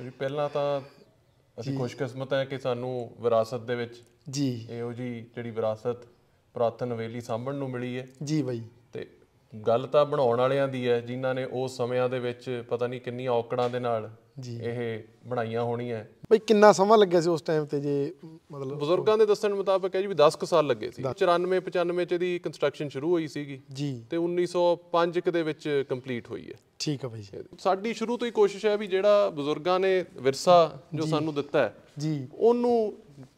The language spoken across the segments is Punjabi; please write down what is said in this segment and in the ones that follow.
ਜੀ ਪਹਿਲਾਂ ਤਾਂ ਅਸੀਂ ਖੁਸ਼ਕਿਸਮਤ ਹੈ ਕਿ ਸਾਨੂੰ ਵਿਰਾਸਤ ਦੇ ਵਿੱਚ ਜੀ ਇਹੋ ਜੀ ਜਿਹੜੀ ਵਿਰਾਸਤ ਪ੍ਰਾਤਨ ਹਵੇਲੀ ਸਾਂਭਣ ਨੂੰ ਮਿਲੀ ਹੈ ਜੀ ਬਾਈ ਤੇ ਗੱਲ ਤਾਂ ਬਣਾਉਣ ਵਾਲਿਆਂ ਦੀ ਹੈ ਜਿਨ੍ਹਾਂ ਨੇ ਉਸ ਸਮਿਆਂ ਦੇ ਵਿੱਚ ਪਤਾ ਨਹੀਂ ਕਿੰਨੀਆਂ ਔਕੜਾਂ ਦੇ ਨਾਲ ਜੀ ਇਹ ਬਣਾਈਆਂ ਹੋਣੀਆਂ ਬਈ ਕਿੰਨਾ ਸਮਾਂ ਲੱਗਿਆ ਸੀ ਉਸ ਟਾਈਮ ਤੇ ਜੇ ਮਤਲਬ ਬਜ਼ੁਰਗਾਂ ਦੇ ਦੱਸਣ ਮੁਤਾਬਕ ਹੈ ਜੀ ਵੀ 10 ਕੁ ਸਾਲ ਲੱਗੇ ਸੀ 94 95 ਚ ਦੀ ਕੰਸਟਰਕਸ਼ਨ ਸ਼ੁਰੂ ਹੋਈ ਸੀਗੀ ਜੀ ਤੇ 1905 ਦੇ ਵਿੱਚ ਕੰਪਲੀਟ ਹੋਈ ਹੈ ਠੀਕ ਹੈ ਬਾਈ ਜੀ ਸਾਡੀ ਸ਼ੁਰੂ ਤੋਂ ਹੀ ਕੋਸ਼ਿਸ਼ ਹੈ ਵੀ ਜਿਹੜਾ ਬਜ਼ੁਰਗਾਂ ਨੇ ਵਿਰਸਾ ਜੋ ਸਾਨੂੰ ਦਿੱਤਾ ਹੈ ਜੀ ਉਹਨੂੰ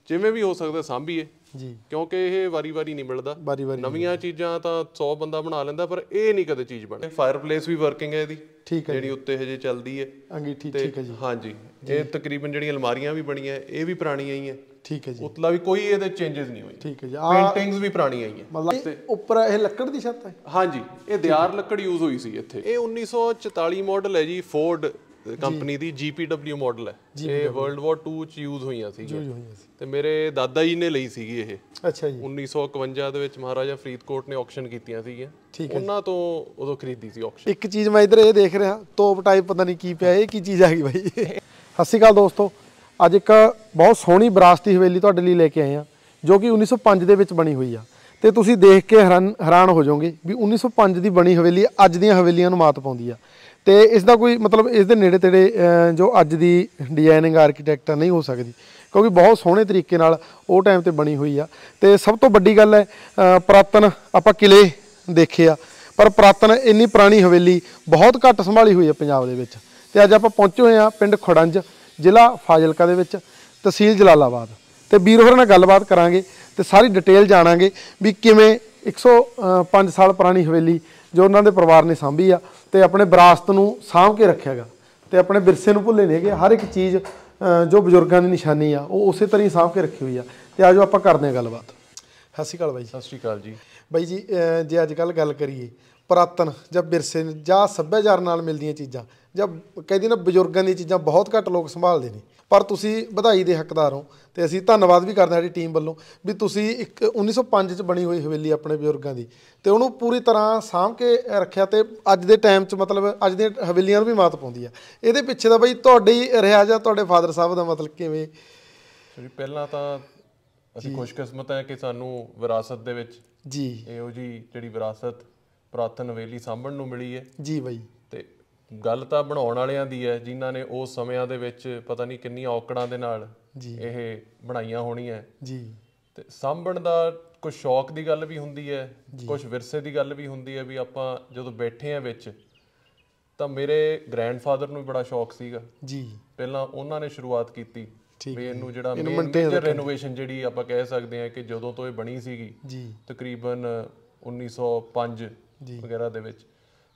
ਜਿਵੇਂ ਵੀ ਹੋ ਸਕਦਾ ਸਾਂਭੀਏ ਜੀ ਕਿਉਂਕਿ ਇਹ ਵਾਰੀ-ਵਾਰੀ ਨਹੀਂ ਮਿਲਦਾ ਨਵੀਆਂ ਚੀਜ਼ਾਂ ਤਾਂ 100 ਬੰਦਾ ਬਣਾ ਲੈਂਦਾ ਪਰ ਇਹ ਨਹੀਂ ਕਦੇ ਚੀਜ਼ ਬਣੇ ਫਾਇਰਪਲੇਸ ਵੀ ਵਰਕਿੰਗ ਹੈ ਇਹਦੀ ਠੀਕ ਹੈ ਜਿਹੜੀ ਉੱਤੇ ਹਜੇ ਚੱਲਦੀ ਹੈ ਅੰਗੀਠੀ ਠੀਕ ਹੈ ਜੀ ਹਾਂਜੀ ਇਹ ਤਕਰੀਬਨ ਜਿਹੜੀਆਂ ਅਲਮਾਰੀਆਂ ਵੀ ਬਣੀਆਂ ਇਹ ਵੀ ਪੁਰਾਣੀਆਂ ਹੀ ਹੈ ਠੀਕ ਹੈ ਜੀ ਉਤਲਾ ਵੀ ਕੋਈ ਇਹਦੇ ਚੇਂजेस ਨਹੀਂ ਹੋਈ ਠੀਕ ਹੈ ਜੀ ਪੇਂਟਿੰਗਸ ਵੀ ਪੁਰਾਣੀਆਂ ਹੀ ਹੈ ਮਤਲਬ ਉੱਪਰ ਇਹ ਲੱਕੜ ਦੀ ਛੱਤ ਹੈ ਹਾਂਜੀ ਇਹ ਦਿਆਰ ਲੱਕੜ ਯੂਜ਼ ਹੋਈ ਸੀ ਇੱਥੇ ਇਹ 1944 ਮਾਡਲ ਹੈ ਜੀ ਫੋਰਡ ਕੰਪਨੀ ਦੀ ਜੀਪੀਡਬਲਯੂ ਮਾਡਲ ਹੈ ਇਹ ਵਰਲਡ ਵਾਰ 2 ਚ ਯੂਜ਼ ਹੋਈਆਂ ਸੀ ਤੇ ਮੇਰੇ ਦਾਦਾ ਜੀ ਨੇ ਲਈ ਸੀਗੀ ਇਹ ਅੱਛਾ ਜੀ 1951 ਦੇ ਵਿੱਚ ਮਹਾਰਾਜਾ ਫਰੀਦਕੋਟ ਨੇ ਆਕਸ਼ਨ ਕੀਤੀਆਂ ਸੀਗੀਆਂ ਉਹਨਾਂ ਤੋਂ ਉਦੋਂ ਖਰੀਦੀ ਸੀ ਆਕਸ਼ਨ ਇੱਕ ਚੀਜ਼ ਮੈਂ ਇਧਰ ਇਹ ਦੇਖ ਰਿਹਾ ਤੋਪ ਟਾਈਪ ਪਤਾ ਨਹੀਂ ਕੀ ਪਿਆ ਇਹ ਕੀ ਚੀਜ਼ ਆ ਗਈ ਬਾਈ ਸਤਿ ਸ਼੍ਰੀ ਅਕਾਲ ਦੋਸਤੋ ਅੱਜ ਇੱਕ ਬਹੁਤ ਸੋਹਣੀ ਵਿਰਾਸਤੀ ਹਵੇਲੀ ਤੁਹਾਡੇ ਲਈ ਲੈ ਕੇ ਆਏ ਆ ਜੋ ਕਿ 1905 ਦੇ ਵਿੱਚ ਬਣੀ ਹੋਈ ਆ ਤੇ ਤੁਸੀਂ ਦੇਖ ਕੇ ਹੈਰਾਨ ਹੋ ਜਾਓਗੇ ਵੀ 1905 ਦੀ ਬਣੀ ਹਵੇਲੀ ਅੱਜ ਦੀਆਂ ਹਵੇਲੀਆਂ ਨੂੰ ਮਾਤ ਪਾਉਂਦੀ ਆ ਤੇ ਇਸ ਦਾ ਕੋਈ ਮਤਲਬ ਇਸ ਦੇ ਨੇੜੇ ਤੇੜੇ ਜੋ ਅੱਜ ਦੀ ਡਿਜ਼ਾਈਨਿੰਗ ਆਰਕੀਟੈਕਟ ਨਹੀਂ ਹੋ ਸਕਦੀ ਕਿਉਂਕਿ ਬਹੁਤ ਸੋਹਣੇ ਤਰੀਕੇ ਨਾਲ ਉਹ ਟਾਈਮ ਤੇ ਬਣੀ ਹੋਈ ਆ ਤੇ ਸਭ ਤੋਂ ਵੱਡੀ ਗੱਲ ਹੈ ਪ੍ਰਾਤਨ ਆਪਾਂ ਕਿਲੇ ਦੇਖੇ ਆ ਪਰ ਪ੍ਰਾਤਨ ਇੰਨੀ ਪੁਰਾਣੀ ਹਵੇਲੀ ਬਹੁਤ ਘੱਟ ਸੰਭਾਲੀ ਹੋਈ ਆ ਪੰਜਾਬ ਦੇ ਵਿੱਚ ਤੇ ਅੱਜ ਆਪਾਂ ਪਹੁੰਚੇ ਹੋਏ ਆ ਪਿੰਡ ਖੜੰਜ ਜ਼ਿਲ੍ਹਾ ਫਾਜ਼ਿਲਕਾ ਦੇ ਵਿੱਚ ਤਹਿਸੀਲ ਜਲਾਲਾਬਾਦ ਤੇ ਵੀਰ ਹੋਰ ਨਾਲ ਗੱਲਬਾਤ ਕਰਾਂਗੇ ਤੇ ਸਾਰੀ ਡਿਟੇਲ ਜਾਣਾਂਗੇ ਵੀ ਕਿਵੇਂ 105 ਸਾਲ ਪੁਰਾਣੀ ਹਵੇਲੀ ਜੋ ਉਹਨਾਂ ਦੇ ਪਰਿਵਾਰ ਨੇ ਸਾਂਭੀ ਆ ਤੇ ਆਪਣੇ ਵਿਰਾਸਤ ਨੂੰ ਸਾਂਭ ਕੇ ਰੱਖਿਆਗਾ ਤੇ ਆਪਣੇ ਵਿਰਸੇ ਨੂੰ ਭੁੱਲੇ ਨਹੀਂ ਹਰ ਇੱਕ ਚੀਜ਼ ਜੋ ਬਜ਼ੁਰਗਾਂ ਦੀ ਨਿਸ਼ਾਨੀ ਆ ਉਹ ਉਸੇ ਤਰ੍ਹਾਂ ਹੀ ਸਾਂਭ ਕੇ ਰੱਖੀ ਹੋਈ ਆ ਤੇ ਆਜੋ ਆਪਾਂ ਕਰਦੇ ਆ ਗੱਲਬਾਤ ਸਤਿ ਸ਼੍ਰੀ ਅਕਾਲ ਬਾਈ ਸਤਿ ਸ਼੍ਰੀ ਅਕਾਲ ਜੀ ਬਾਈ ਜੀ ਜੇ ਅੱਜ ਕੱਲ ਗੱਲ ਕਰੀਏ ਪ੍ਰਾਤਨ ਜਾਂ ਵਿਰਸੇ ਜਾਂ ਸੱਭਿਆਚਾਰ ਨਾਲ ਮਿਲਦੀਆਂ ਚੀਜ਼ਾਂ ਜਾਂ ਕਹਿੰਦੇ ਨਾ ਬਜ਼ੁਰਗਾਂ ਦੀਆਂ ਚੀਜ਼ਾਂ ਬਹੁਤ ਘੱਟ ਲੋਕ ਸੰਭਾਲਦੇ ਨੇ ਪਰ ਤੁਸੀਂ ਵਧਾਈ ਦੇ ਹੱਕਦਾਰ ਹੋ ਤੇ ਅਸੀਂ ਧੰਨਵਾਦ ਵੀ ਕਰਦੇ ਹਾਂ ਸਾਡੀ ਟੀਮ ਵੱਲੋਂ ਵੀ ਤੁਸੀਂ ਇੱਕ 1905 ਚ ਬਣੀ ਹੋਈ ਹਵੇਲੀ ਆਪਣੇ ਬਜ਼ੁਰਗਾਂ ਦੀ ਤੇ ਉਹਨੂੰ ਪੂਰੀ ਤਰ੍ਹਾਂ ਸਾਂਭ ਕੇ ਰੱਖਿਆ ਤੇ ਅੱਜ ਦੇ ਟਾਈਮ 'ਚ ਮਤਲਬ ਅੱਜ ਦੀਆਂ ਹਵੇਲੀਆਂ ਨੂੰ ਵੀ ਮਾਤ ਪਾਉਂਦੀ ਆ ਇਹਦੇ ਪਿੱਛੇ ਦਾ ਬਈ ਤੁਹਾਡੀ ਰਿਹਾ ਜਾਂ ਤੁਹਾਡੇ ਫਾਦਰ ਸਾਹਿਬ ਦਾ ਮਤਲਬ ਕਿਵੇਂ ਜੀ ਪਹਿਲਾਂ ਤਾਂ ਅਸੀਂ ਖੁਸ਼ਕਿਸਮਤ ਹੈ ਕਿ ਸਾਨੂੰ ਵਿਰਾਸਤ ਦੇ ਵਿੱਚ ਜੀ ਇਹੋ ਜੀ ਜਿਹੜੀ ਵਿਰਾਸਤ ਪ੍ਰਾਤਨ ਹਵੇਲੀ ਸਾਂਭਣ ਨੂੰ ਮਿਲੀ ਹੈ ਜੀ ਬਾਈ ਗੱਲ ਤਾਂ ਬਣਾਉਣ ਵਾਲਿਆਂ ਦੀ ਹੈ ਜਿਨ੍ਹਾਂ ਨੇ ਉਸ ਸਮਿਆਂ ਦੇ ਵਿੱਚ ਪਤਾ ਨਹੀਂ ਕਿੰਨੀਆਂ ਔਕੜਾਂ ਦੇ ਨਾਲ ਇਹ ਬਣਾਈਆਂ ਹੋਣੀਆਂ ਜੀ ਤੇ ਸਾਂਭਣ ਦਾ ਕੁਝ ਸ਼ੌਕ ਦੀ ਗੱਲ ਵੀ ਹੁੰਦੀ ਹੈ ਕੁਝ ਵਿਰਸੇ ਦੀ ਗੱਲ ਵੀ ਹੁੰਦੀ ਹੈ ਵੀ ਆਪਾਂ ਜਦੋਂ ਬੈਠੇ ਆ ਵਿੱਚ ਤਾਂ ਮੇਰੇ ਗ੍ਰੈਂਡਫਾਦਰ ਨੂੰ ਵੀ ਬੜਾ ਸ਼ੌਕ ਸੀਗਾ ਜੀ ਪਹਿਲਾਂ ਉਹਨਾਂ ਨੇ ਸ਼ੁਰੂਆਤ ਕੀਤੀ ਵੀ ਇਹਨੂੰ ਜਿਹੜਾ ਮੇਜਰ ਰੈਨੋਵੇਸ਼ਨ ਜਿਹੜੀ ਆਪਾਂ ਕਹਿ ਸਕਦੇ ਆ ਕਿ ਜਦੋਂ ਤੋਂ ਇਹ ਬਣੀ ਸੀਗੀ ਜੀ ਤਕਰੀਬਨ 1905 ਵਗੈਰਾ ਦੇ ਵਿੱਚ